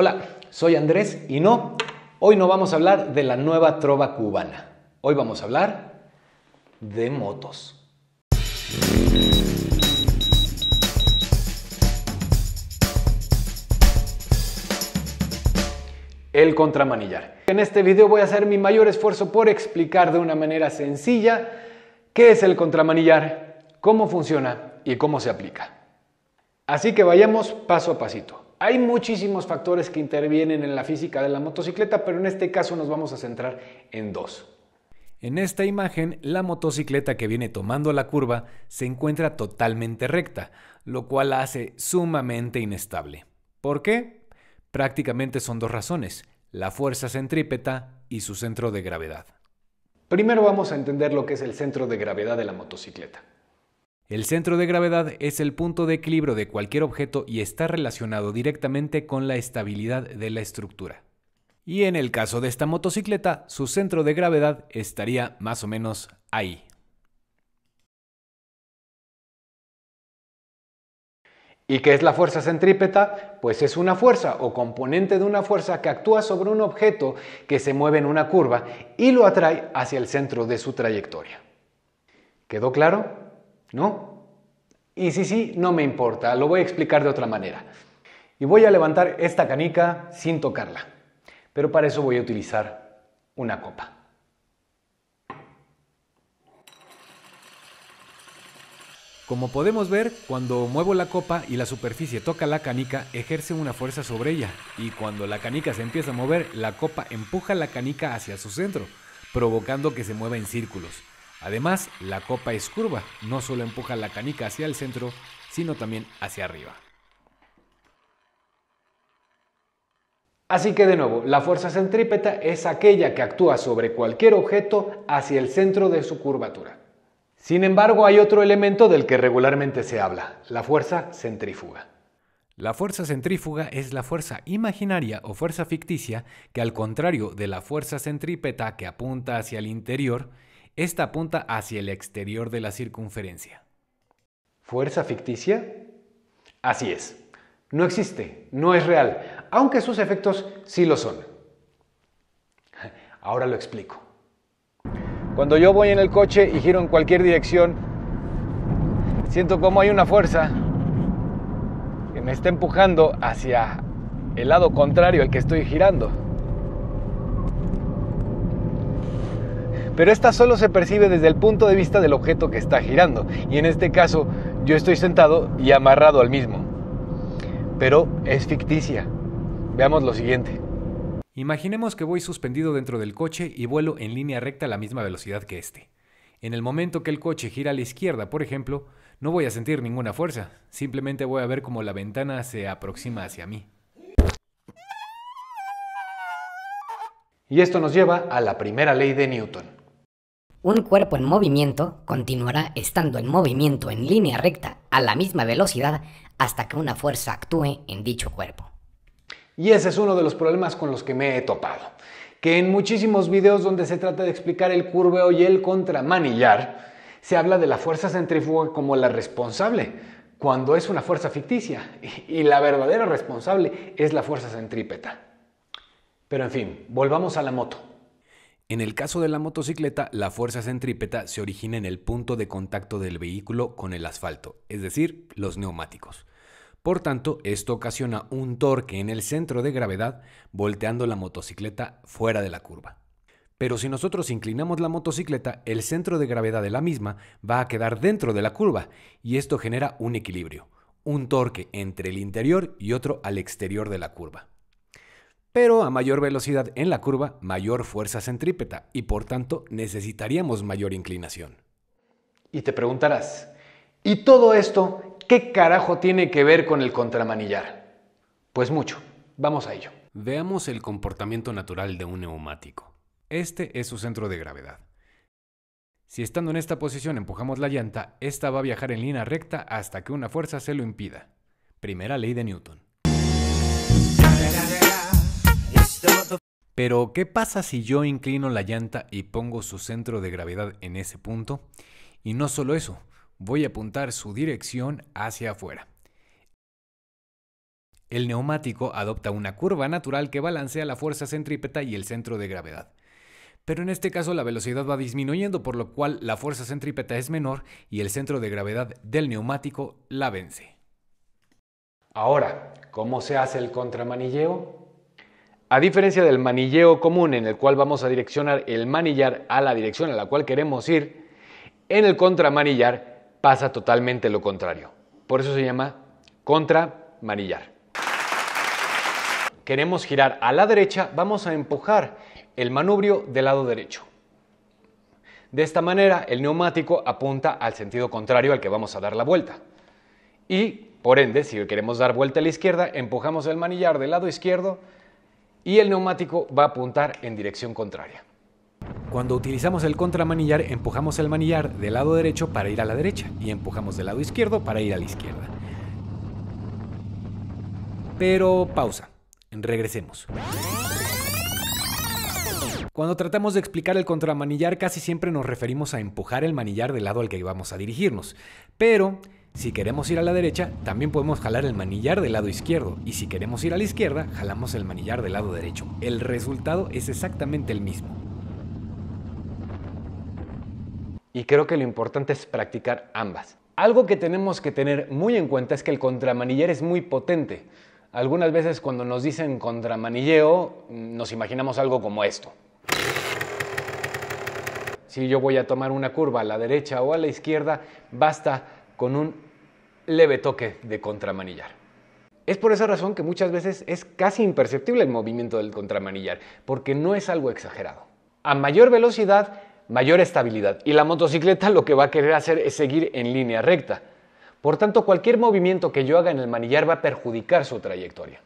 Hola, soy Andrés y no, hoy no vamos a hablar de la nueva trova cubana. Hoy vamos a hablar de motos. El contramanillar. En este video voy a hacer mi mayor esfuerzo por explicar de una manera sencilla qué es el contramanillar, cómo funciona y cómo se aplica. Así que vayamos paso a pasito. Hay muchísimos factores que intervienen en la física de la motocicleta, pero en este caso nos vamos a centrar en dos. En esta imagen, la motocicleta que viene tomando la curva se encuentra totalmente recta, lo cual la hace sumamente inestable. ¿Por qué? Prácticamente son dos razones, la fuerza centrípeta y su centro de gravedad. Primero vamos a entender lo que es el centro de gravedad de la motocicleta. El centro de gravedad es el punto de equilibrio de cualquier objeto y está relacionado directamente con la estabilidad de la estructura. Y en el caso de esta motocicleta, su centro de gravedad estaría más o menos ahí. ¿Y qué es la fuerza centrípeta? Pues es una fuerza o componente de una fuerza que actúa sobre un objeto que se mueve en una curva y lo atrae hacia el centro de su trayectoria. ¿Quedó claro? ¿no? Y si sí, no me importa, lo voy a explicar de otra manera. Y voy a levantar esta canica sin tocarla, pero para eso voy a utilizar una copa. Como podemos ver, cuando muevo la copa y la superficie toca la canica, ejerce una fuerza sobre ella, y cuando la canica se empieza a mover, la copa empuja la canica hacia su centro, provocando que se mueva en círculos. Además, la copa es curva, no solo empuja la canica hacia el centro, sino también hacia arriba. Así que de nuevo, la fuerza centrípeta es aquella que actúa sobre cualquier objeto hacia el centro de su curvatura. Sin embargo, hay otro elemento del que regularmente se habla, la fuerza centrífuga. La fuerza centrífuga es la fuerza imaginaria o fuerza ficticia que al contrario de la fuerza centrípeta que apunta hacia el interior, esta apunta hacia el exterior de la circunferencia. ¿Fuerza ficticia? Así es. No existe, no es real, aunque sus efectos sí lo son. Ahora lo explico. Cuando yo voy en el coche y giro en cualquier dirección, siento como hay una fuerza que me está empujando hacia el lado contrario al que estoy girando. pero esta solo se percibe desde el punto de vista del objeto que está girando, y en este caso yo estoy sentado y amarrado al mismo. Pero es ficticia. Veamos lo siguiente. Imaginemos que voy suspendido dentro del coche y vuelo en línea recta a la misma velocidad que este. En el momento que el coche gira a la izquierda, por ejemplo, no voy a sentir ninguna fuerza, simplemente voy a ver cómo la ventana se aproxima hacia mí. Y esto nos lleva a la primera ley de Newton un cuerpo en movimiento continuará estando en movimiento en línea recta a la misma velocidad hasta que una fuerza actúe en dicho cuerpo. Y ese es uno de los problemas con los que me he topado, que en muchísimos videos donde se trata de explicar el curveo y el contramanillar, se habla de la fuerza centrífuga como la responsable, cuando es una fuerza ficticia, y la verdadera responsable es la fuerza centrípeta. Pero en fin, volvamos a la moto. En el caso de la motocicleta, la fuerza centrípeta se origina en el punto de contacto del vehículo con el asfalto, es decir, los neumáticos. Por tanto, esto ocasiona un torque en el centro de gravedad volteando la motocicleta fuera de la curva. Pero si nosotros inclinamos la motocicleta, el centro de gravedad de la misma va a quedar dentro de la curva y esto genera un equilibrio, un torque entre el interior y otro al exterior de la curva. Pero a mayor velocidad en la curva, mayor fuerza centrípeta y por tanto necesitaríamos mayor inclinación. Y te preguntarás, ¿y todo esto qué carajo tiene que ver con el contramanillar? Pues mucho, vamos a ello. Veamos el comportamiento natural de un neumático. Este es su centro de gravedad. Si estando en esta posición empujamos la llanta, esta va a viajar en línea recta hasta que una fuerza se lo impida. Primera ley de Newton. Este Pero, ¿qué pasa si yo inclino la llanta y pongo su centro de gravedad en ese punto? Y no solo eso, voy a apuntar su dirección hacia afuera. El neumático adopta una curva natural que balancea la fuerza centrípeta y el centro de gravedad. Pero en este caso la velocidad va disminuyendo, por lo cual la fuerza centrípeta es menor y el centro de gravedad del neumático la vence. Ahora, ¿cómo se hace el contramanilleo? A diferencia del manilleo común en el cual vamos a direccionar el manillar a la dirección a la cual queremos ir, en el contramanillar pasa totalmente lo contrario. Por eso se llama contramanillar. Queremos girar a la derecha, vamos a empujar el manubrio del lado derecho. De esta manera, el neumático apunta al sentido contrario al que vamos a dar la vuelta. Y, por ende, si queremos dar vuelta a la izquierda, empujamos el manillar del lado izquierdo y el neumático va a apuntar en dirección contraria. Cuando utilizamos el contramanillar, empujamos el manillar del lado derecho para ir a la derecha y empujamos del lado izquierdo para ir a la izquierda. Pero pausa, regresemos. Cuando tratamos de explicar el contramanillar casi siempre nos referimos a empujar el manillar del lado al que íbamos a dirigirnos, pero si queremos ir a la derecha, también podemos jalar el manillar del lado izquierdo. Y si queremos ir a la izquierda, jalamos el manillar del lado derecho. El resultado es exactamente el mismo. Y creo que lo importante es practicar ambas. Algo que tenemos que tener muy en cuenta es que el contramanillar es muy potente. Algunas veces cuando nos dicen contramanilleo, nos imaginamos algo como esto. Si yo voy a tomar una curva a la derecha o a la izquierda, basta con un leve toque de contramanillar. Es por esa razón que muchas veces es casi imperceptible el movimiento del contramanillar, porque no es algo exagerado. A mayor velocidad, mayor estabilidad, y la motocicleta lo que va a querer hacer es seguir en línea recta. Por tanto, cualquier movimiento que yo haga en el manillar va a perjudicar su trayectoria.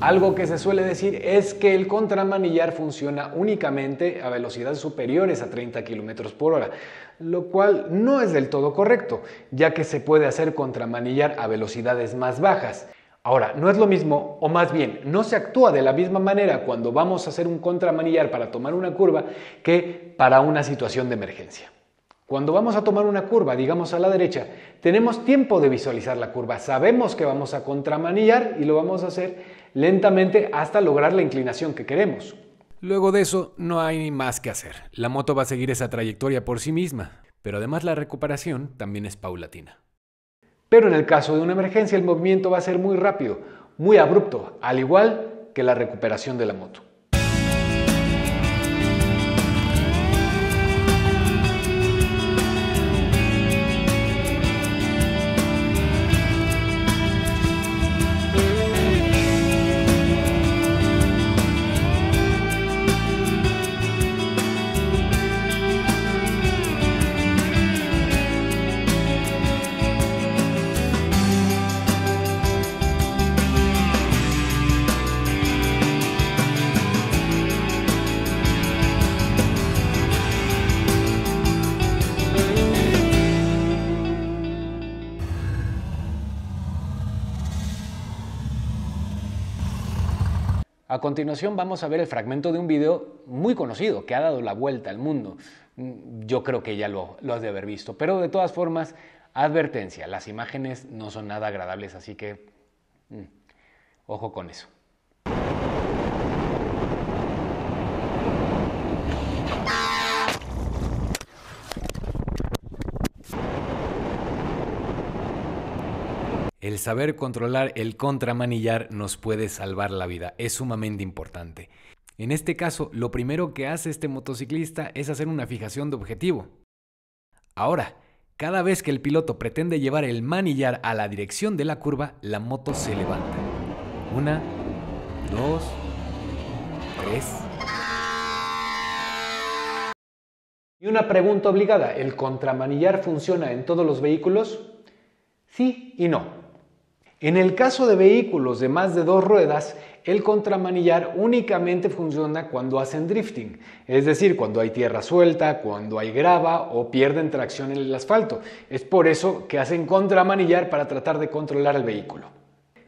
Algo que se suele decir es que el contramanillar funciona únicamente a velocidades superiores a 30 km por hora, lo cual no es del todo correcto, ya que se puede hacer contramanillar a velocidades más bajas. Ahora, no es lo mismo, o más bien, no se actúa de la misma manera cuando vamos a hacer un contramanillar para tomar una curva que para una situación de emergencia. Cuando vamos a tomar una curva, digamos a la derecha, tenemos tiempo de visualizar la curva, sabemos que vamos a contramanillar y lo vamos a hacer lentamente hasta lograr la inclinación que queremos. Luego de eso, no hay más que hacer. La moto va a seguir esa trayectoria por sí misma, pero además la recuperación también es paulatina. Pero en el caso de una emergencia, el movimiento va a ser muy rápido, muy abrupto, al igual que la recuperación de la moto. A continuación vamos a ver el fragmento de un video muy conocido que ha dado la vuelta al mundo. Mm, yo creo que ya lo, has de haber visto, pero de todas formas, advertencia, las imágenes no son nada agradables, así que mm, ojo con eso. el saber controlar el contramanillar nos puede salvar la vida. Es sumamente importante. En este caso, lo primero que hace este motociclista es hacer una fijación de objetivo. Ahora, cada vez que el piloto pretende llevar el manillar a la dirección de la curva, la moto se levanta. Una, dos, tres. Y una pregunta obligada, ¿el contramanillar funciona en todos los vehículos? Sí y no. En el caso de vehículos de más de dos ruedas, el contramanillar únicamente funciona cuando hacen drifting, es decir, cuando hay tierra suelta, cuando hay grava o pierden tracción en el asfalto. Es por eso que hacen contramanillar para tratar de controlar el vehículo.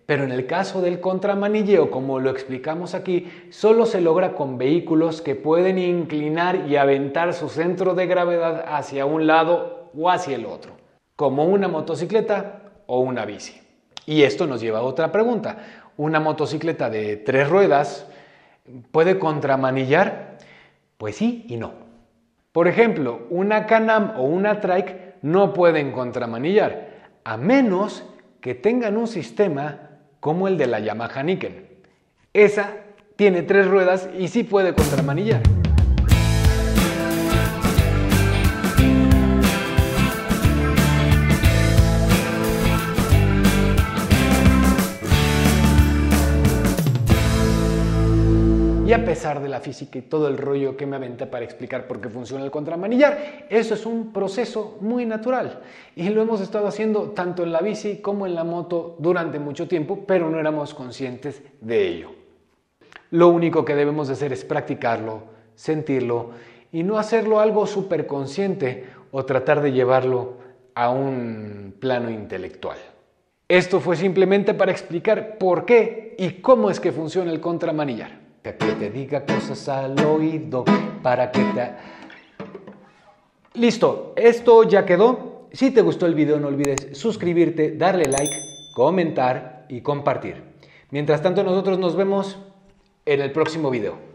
Pero en el caso del contramanilleo, como lo explicamos aquí, solo se logra con vehículos que pueden inclinar y aventar su centro de gravedad hacia un lado o hacia el otro, como una motocicleta o una bici. Y esto nos lleva a otra pregunta. ¿Una motocicleta de tres ruedas puede contramanillar? Pues sí y no. Por ejemplo, una Canam o una Trike no pueden contramanillar, a menos que tengan un sistema como el de la Yamaha Niken. Esa tiene tres ruedas y sí puede contramanillar. Y a pesar de la física y todo el rollo que me aventé para explicar por qué funciona el contramanillar, eso es un proceso muy natural. Y lo hemos estado haciendo tanto en la bici como en la moto durante mucho tiempo, pero no éramos conscientes de ello. Lo único que debemos de hacer es practicarlo, sentirlo y no hacerlo algo superconsciente o tratar de llevarlo a un plano intelectual. Esto fue simplemente para explicar por qué y cómo es que funciona el contramanillar que te diga cosas al oído, para que te... Listo, esto ya quedó. Si te gustó el video no olvides suscribirte, darle like, comentar y compartir. Mientras tanto nosotros nos vemos en el próximo video.